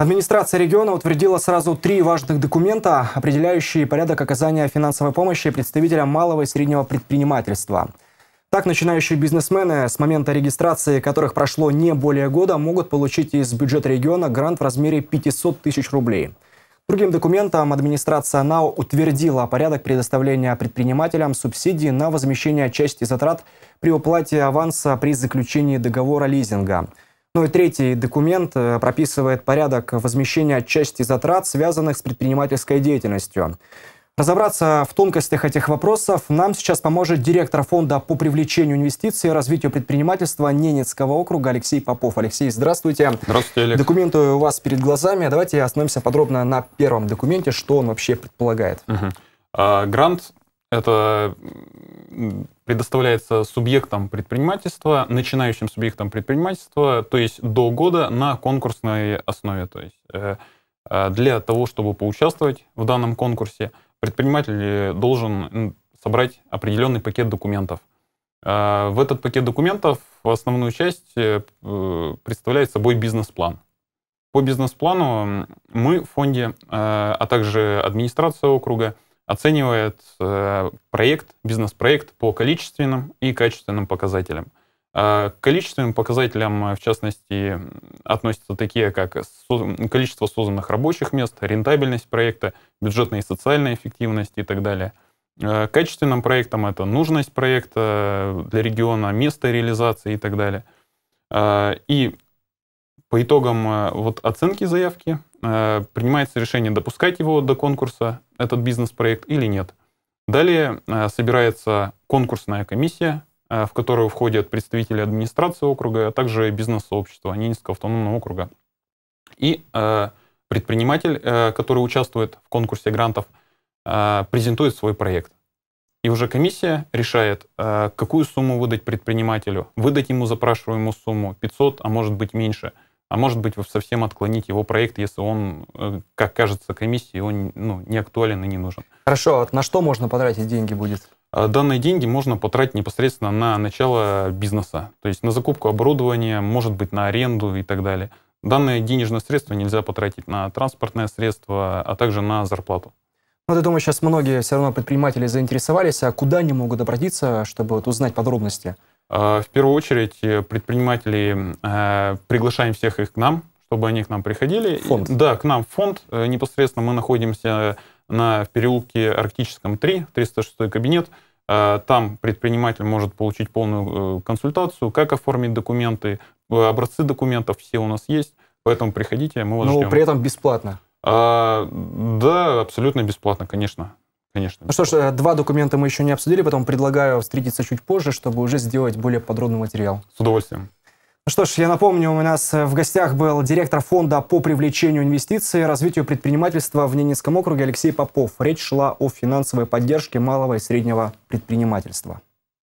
Администрация региона утвердила сразу три важных документа, определяющие порядок оказания финансовой помощи представителям малого и среднего предпринимательства. Так, начинающие бизнесмены, с момента регистрации которых прошло не более года, могут получить из бюджета региона грант в размере 500 тысяч рублей. Другим документом администрация НАО утвердила порядок предоставления предпринимателям субсидий на возмещение части затрат при уплате аванса при заключении договора лизинга – ну и третий документ э, прописывает порядок возмещения части затрат, связанных с предпринимательской деятельностью. Разобраться в тонкостях этих вопросов нам сейчас поможет директор фонда по привлечению инвестиций и развитию предпринимательства Ненецкого округа Алексей Попов. Алексей, здравствуйте. Здравствуйте, Олег. Документы у вас перед глазами. Давайте остановимся подробно на первом документе, что он вообще предполагает. Угу. А, грант – это предоставляется субъектам предпринимательства, начинающим субъектам предпринимательства, то есть до года на конкурсной основе. То есть э, э, для того, чтобы поучаствовать в данном конкурсе, предприниматель э, должен собрать определенный пакет документов. в этот пакет документов основную часть представляет собой бизнес-план. По бизнес-плану мы в фонде, а также администрация округа – оценивает э, проект, бизнес-проект по количественным и качественным показателям. Э, к количественным показателям, э, в частности, относятся такие, как количество созданных рабочих мест, рентабельность проекта, бюджетная и социальная эффективность и так далее. К качественным проектам это нужность проекта для региона, место реализации и так далее. И по итогам э, вот, оценки заявки э, принимается решение, допускать его до конкурса, этот бизнес-проект или нет. Далее э, собирается конкурсная комиссия, в которую входят представители администрации округа, а также бизнес-сообщества а Ненецкого автономного округа. И предприниматель, который участвует в конкурсе грантов, презентует свой проект. И уже комиссия решает, какую сумму выдать предпринимателю, выдать ему запрашиваемую сумму, 500, а может быть меньше – а может быть, совсем отклонить его проект, если он, э, как кажется комиссии, он ну, не актуален и не нужен. Хорошо, а на что можно потратить деньги будет? А данные деньги можно потратить непосредственно на начало бизнеса, то есть на закупку оборудования, может быть, на аренду и так далее. Данные денежные средства нельзя потратить на транспортное средство, а также на зарплату. Ну, вот я думаю, сейчас многие все равно предприниматели заинтересовались, а куда они могут обратиться, чтобы вот узнать подробности? Э, в первую очередь э, предприниматели э, приглашаем всех их к нам, чтобы они к нам приходили. Фонд. Да, к нам фонд. Непосредственно мы находимся на переулке Арктическом 3, 306 кабинет. Там предприниматель может получить полную консультацию, как оформить документы, образцы документов все у нас есть, поэтому приходите, мы вас Но ждем. при этом бесплатно. А, да, абсолютно бесплатно, конечно. Конечно. Ну что ж, э, два документа мы еще не обсудили, потом предлагаю встретиться чуть позже, чтобы уже сделать более подробный материал. С удовольствием. Ну что ж, я напомню, у нас э, в гостях был директор фонда по привлечению инвестиций и развитию предпринимательства в Ненецком округе Алексей Попов. Речь шла о финансовой поддержке малого и среднего предпринимательства.